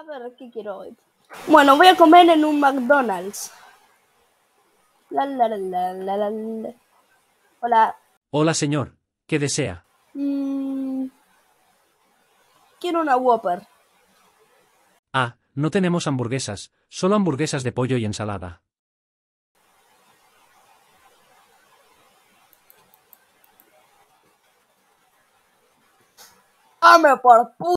a ver qué quiero hoy. Bueno, voy a comer en un McDonald's. Hola. Hola, señor. ¿Qué desea? Mm, quiero una Whopper. Ah, no tenemos hamburguesas, solo hamburguesas de pollo y ensalada. ¡Hombre, por puta!